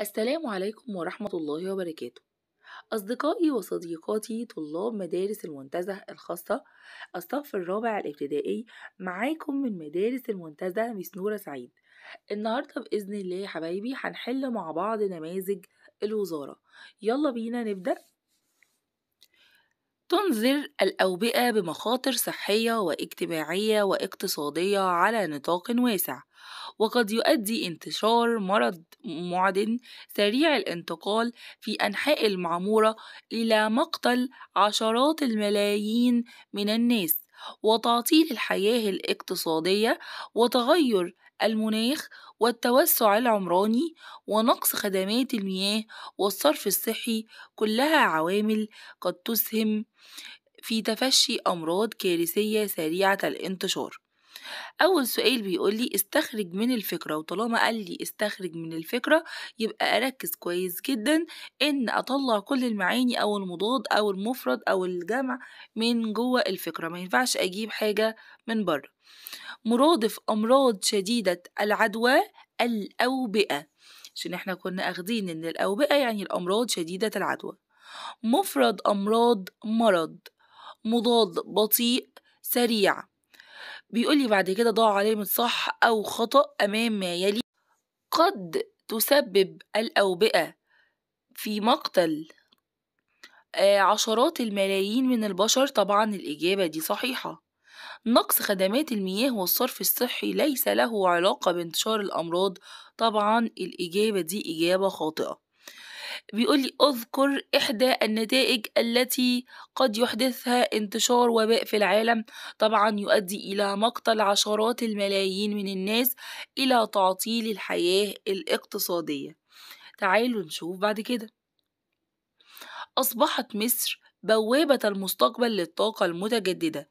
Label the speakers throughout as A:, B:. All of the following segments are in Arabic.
A: السلام عليكم ورحمة الله وبركاته أصدقائي وصديقاتي طلاب مدارس المنتزه الخاصة الصف الرابع الابتدائي معاكم من مدارس المنتزه ميس نورة سعيد النهاردة بإذن الله يا حبايبي هنحل مع بعض نماذج الوزارة يلا بينا نبدأ تنذر الأوبئة بمخاطر صحية واجتماعية واقتصادية على نطاق واسع وقد يؤدي انتشار مرض معدن سريع الانتقال في أنحاء المعمورة إلى مقتل عشرات الملايين من الناس وتعطيل الحياة الاقتصادية وتغير المناخ والتوسع العمراني ونقص خدمات المياه والصرف الصحي كلها عوامل قد تسهم في تفشي أمراض كارثية سريعة الانتشار أول سؤال بيقول لي استخرج من الفكرة وطالما قال لي استخرج من الفكرة يبقى أركز كويس جدا إن أطلع كل المعاني أو المضاد أو المفرد أو الجمع من جوه الفكرة ما ينفعش أجيب حاجة من بره مرادف أمراض شديدة العدوى الأوبئة عشان احنا كنا اخدين ان الأوبئة يعني الأمراض شديدة العدوى مفرد أمراض مرض مضاد بطيء سريع بيقول لي بعد كده ضاع علامة صح أو خطأ أمام ما يلي قد تسبب الأوبئة في مقتل آه، عشرات الملايين من البشر طبعا الإجابة دي صحيحة نقص خدمات المياه والصرف الصحي ليس له علاقة بانتشار الأمراض طبعا الإجابة دي إجابة خاطئة بيقول لي اذكر إحدى النتائج التي قد يحدثها انتشار وباء في العالم طبعا يؤدي إلى مقتل عشرات الملايين من الناس إلى تعطيل الحياة الاقتصادية تعالوا نشوف بعد كده أصبحت مصر بوابة المستقبل للطاقة المتجددة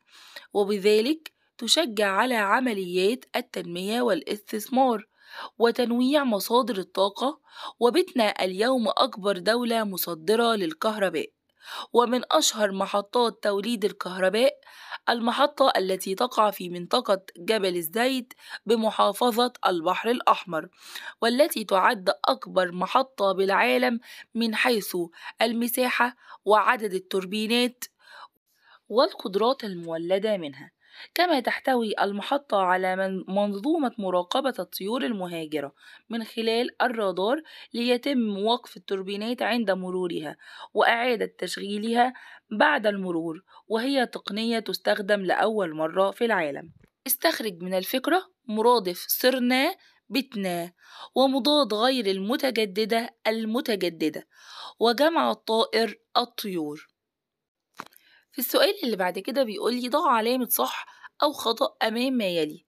A: وبذلك تشجع على عمليات التنمية والاستثمار وتنويع مصادر الطاقة وبتنا اليوم أكبر دولة مصدرة للكهرباء ومن أشهر محطات توليد الكهرباء المحطة التي تقع في منطقة جبل الزيت بمحافظة البحر الأحمر والتي تعد أكبر محطة بالعالم من حيث المساحة وعدد التوربينات والقدرات المولدة منها كما تحتوي المحطة على منظومة مراقبة الطيور المهاجرة من خلال الرادار ليتم وقف التوربينات عند مرورها وإعادة تشغيلها بعد المرور وهي تقنية تستخدم لأول مرة في العالم استخرج من الفكرة مرادف صرنا بتنا ومضاد غير المتجددة المتجددة وجمع الطائر الطيور في السؤال اللي بعد كده بيقولي ضع علامة صح أو خطأ أمام ما يلي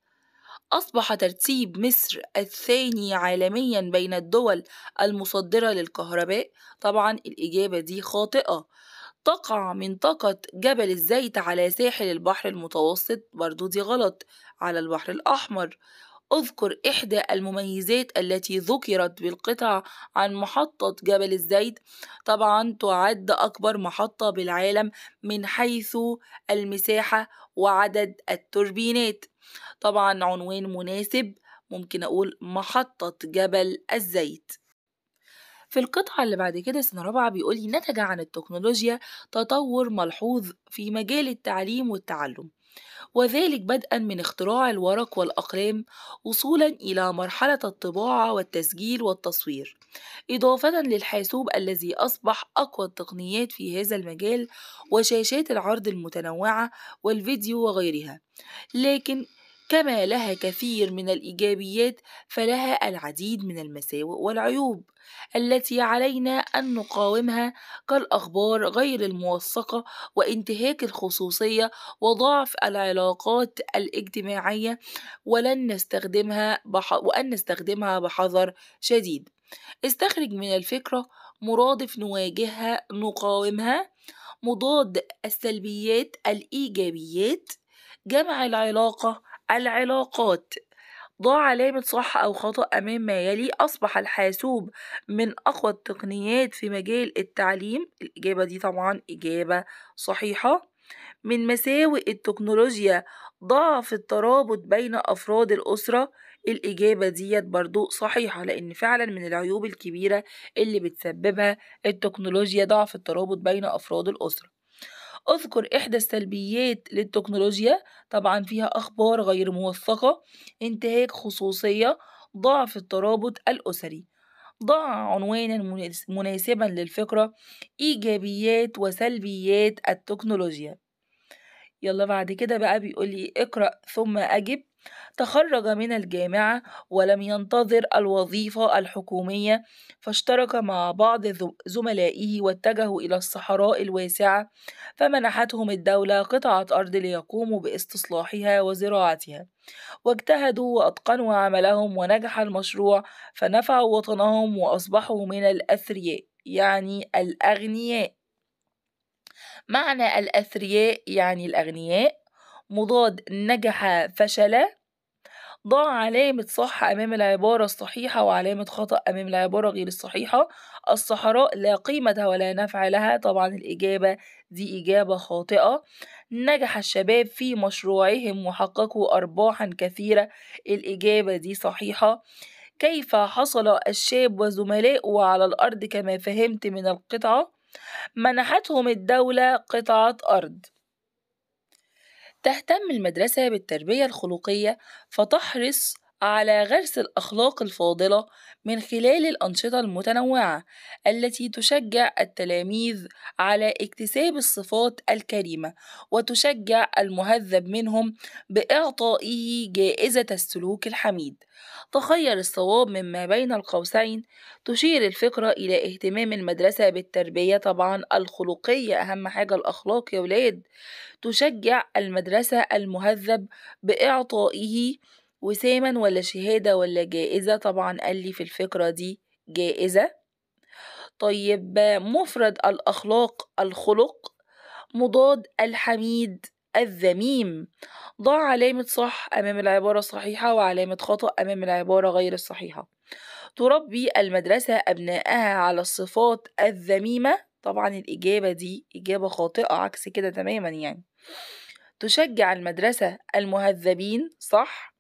A: أصبح ترتيب مصر الثاني عالميا بين الدول المصدرة للكهرباء طبعا الإجابة دي خاطئة تقع منطقة جبل الزيت على ساحل البحر المتوسط برضو دي غلط على البحر الأحمر أذكر إحدى المميزات التي ذكرت بالقطع عن محطة جبل الزيت طبعا تعد أكبر محطة بالعالم من حيث المساحة وعدد التوربينات طبعا عنوان مناسب ممكن أقول محطة جبل الزيت في القطعة اللي بعد كده سنة رابعة بيقولي نتج عن التكنولوجيا تطور ملحوظ في مجال التعليم والتعلم وذلك بدءا من اختراع الورق والأقلام وصولا إلى مرحلة الطباعة والتسجيل والتصوير إضافة للحاسوب الذي أصبح أقوى التقنيات في هذا المجال وشاشات العرض المتنوعة والفيديو وغيرها لكن كما لها كثير من الإيجابيات فلها العديد من المساوئ والعيوب التي علينا أن نقاومها كالأخبار غير الموثقة وانتهاك الخصوصية وضعف العلاقات الاجتماعية ولن نستخدمها بح... وأن نستخدمها بحذر شديد استخرج من الفكرة مرادف نواجهها نقاومها مضاد السلبيات الإيجابيات جمع العلاقة العلاقات ضاع علامة صح أو خطأ أمام ما يلي أصبح الحاسوب من أقوى التقنيات في مجال التعليم الإجابة دي طبعا إجابة صحيحة من مساوئ التكنولوجيا ضعف الترابط بين أفراد الأسرة الإجابة ديت برضو صحيحة لأن فعلا من العيوب الكبيرة اللي بتسببها التكنولوجيا ضعف الترابط بين أفراد الأسرة أذكر إحدى السلبيات للتكنولوجيا طبعا فيها أخبار غير موثقة انتهاك خصوصية ضعف الترابط الأسري ضع عنوانا مناسبا للفكرة إيجابيات وسلبيات التكنولوجيا يلا بعد كده بقى بيقولي اقرأ ثم أجب تخرج من الجامعة ولم ينتظر الوظيفة الحكومية فاشترك مع بعض زملائه واتجهوا إلى الصحراء الواسعة فمنحتهم الدولة قطعة أرض ليقوموا باستصلاحها وزراعتها واجتهدوا وأتقنوا عملهم ونجح المشروع فنفعوا وطنهم وأصبحوا من الأثرياء يعني الأغنياء معنى الأثرياء يعني الأغنياء مضاد نجح فشل ضع علامة صح أمام العبارة الصحيحة وعلامة خطأ أمام العبارة غير الصحيحة الصحراء لا قيمة ولا نفع لها طبعا الإجابة دي إجابة خاطئة نجح الشباب في مشروعهم وحققوا أرباحا كثيرة الإجابة دي صحيحة كيف حصل الشاب وزملائه على الأرض كما فهمت من القطعة منحتهم الدولة قطعة أرض تهتم المدرسة بالتربية الخلقية فتحرص على غرس الأخلاق الفاضلة من خلال الأنشطة المتنوعة التي تشجع التلاميذ على اكتساب الصفات الكريمة وتشجع المهذب منهم بإعطائه جائزة السلوك الحميد. تخير الصواب مما بين القوسين تشير الفكرة إلى اهتمام المدرسة بالتربية طبعا الخلقية أهم حاجة الأخلاق يا ولاد تشجع المدرسة المهذب بإعطائه وساما ولا شهادة ولا جائزة طبعا قال لي في الفكرة دي جائزة طيب مفرد الأخلاق الخلق مضاد الحميد الذميم ضع علامة صح أمام العبارة الصحيحة وعلامة خطأ أمام العبارة غير الصحيحة تربي المدرسة أبنائها على الصفات الذميمة طبعا الإجابة دي إجابة خاطئة عكس كده تماما يعني تشجع المدرسة المهذبين صح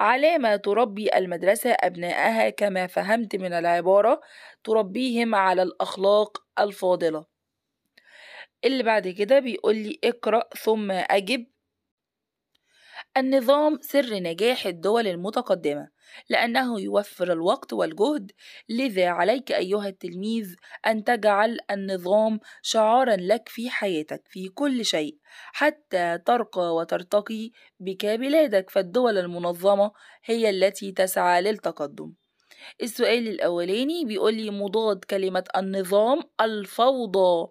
A: علامة تربي المدرسة أبنائها كما فهمت من العبارة تربيهم على الأخلاق الفاضلة اللي بعد كده بيقول لي اقرأ ثم أجب النظام سر نجاح الدول المتقدمة لأنه يوفر الوقت والجهد لذا عليك أيها التلميذ أن تجعل النظام شعارا لك في حياتك في كل شيء حتى ترقى وترتقي بك بلادك فالدول المنظمة هي التي تسعى للتقدم السؤال الأولاني بيقول لي مضاد كلمة النظام الفوضى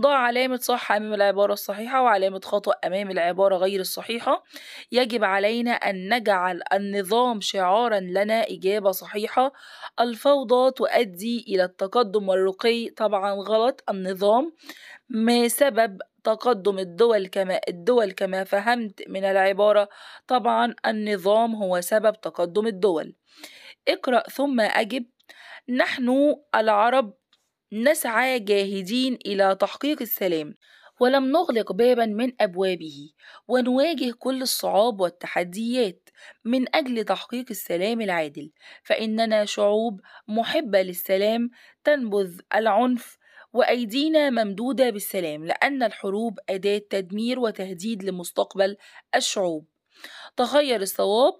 A: ضع علامة صح أمام العبارة الصحيحة وعلامة خطأ أمام العبارة غير الصحيحة يجب علينا أن نجعل النظام شعارا لنا إجابة صحيحة الفوضى تؤدي إلى التقدم والرقي طبعا غلط النظام ما سبب تقدم الدول كما الدول كما فهمت من العبارة طبعا النظام هو سبب تقدم الدول اقرأ ثم أجب نحن العرب نسعى جاهدين إلى تحقيق السلام ولم نغلق بابا من أبوابه ونواجه كل الصعاب والتحديات من أجل تحقيق السلام العادل فإننا شعوب محبة للسلام تنبذ العنف وأيدينا ممدودة بالسلام لأن الحروب أداة تدمير وتهديد لمستقبل الشعوب تخير الصواب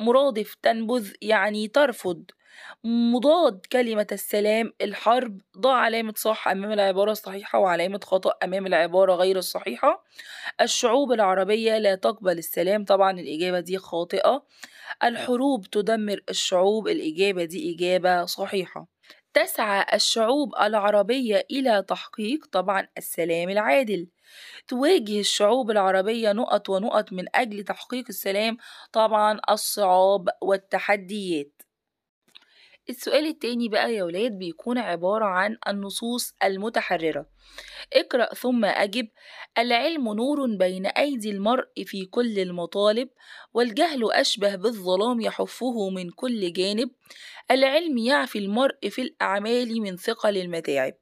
A: مرادف تنبذ يعني ترفض مضاد كلمة السلام الحرب ضع علامة صح أمام العبارة الصحيحة وعلامة خطأ أمام العبارة غير الصحيحة الشعوب العربية لا تقبل السلام طبعا الإجابة دي خاطئة الحروب تدمر الشعوب الإجابة دي إجابة صحيحة تسعى الشعوب العربية إلى تحقيق طبعا السلام العادل تواجه الشعوب العربية نقط ونقط من أجل تحقيق السلام طبعا الصعاب والتحديات السؤال التاني بقى يا ولاد بيكون عبارة عن النصوص المتحررة اقرأ ثم أجب العلم نور بين أيدي المرء في كل المطالب والجهل أشبه بالظلام يحفه من كل جانب العلم يعفي المرء في الأعمال من ثقل المتاعب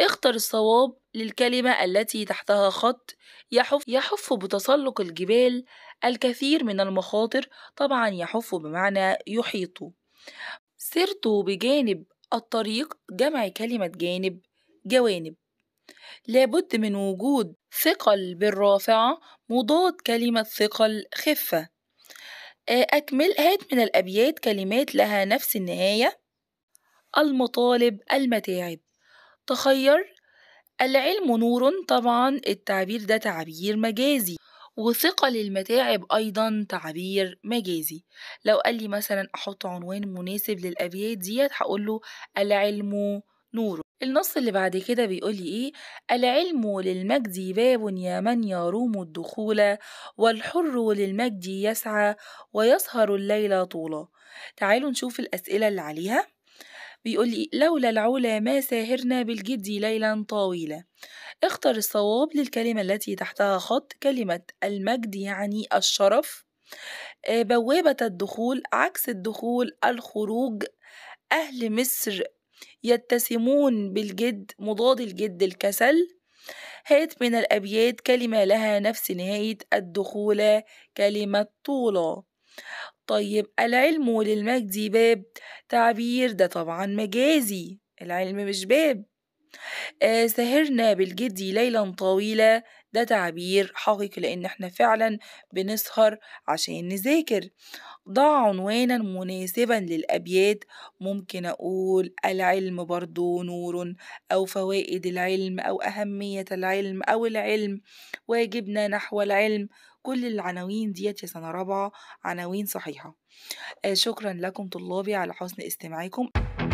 A: اختر الصواب للكلمة التي تحتها خط يحف, يحف بتسلق الجبال الكثير من المخاطر طبعا يحف بمعنى يحيط سرت بجانب الطريق جمع كلمة جانب جوانب لابد من وجود ثقل بالرافعة مضاد كلمة ثقل خفة آه، أكمل هات من الأبيات كلمات لها نفس النهاية المطالب المتاعب تخير العلم نور طبعا التعبير ده تعبير مجازي وثقل المتاعب أيضا تعبير مجازي لو قال لي مثلا أحط عنوان مناسب للأبيات ديت هقول له العلم نور النص اللي بعد كده بيقول لي إيه العلم للمجد باب يا من يروم الدخول والحر للمجد يسعى ويسهر الليل طولا تعالوا نشوف الأسئلة اللي عليها بيقول لي لولا العلا ما ساهرنا بالجد ليلا طويلة اختر الصواب للكلمة التي تحتها خط كلمة المجد يعني الشرف آه، بوابة الدخول عكس الدخول الخروج أهل مصر يتسمون بالجد مضاد الجد الكسل هات من الأبيات كلمة لها نفس نهاية الدخول كلمة طولة طيب العلم للمجد باب تعبير ده طبعا مجازي العلم مش باب آه، سهرنا بالجدي ليلا طويلة ده تعبير حقيقي لأن احنا فعلا بنسهر عشان نذاكر ضع عنوانا مناسبا للأبيات ممكن أقول العلم برضو نور أو فوائد العلم أو أهمية العلم أو العلم واجبنا نحو العلم كل العناوين ديت يا سنة رابعة عناوين صحيحة آه، شكرا لكم طلابي على حسن استماعكم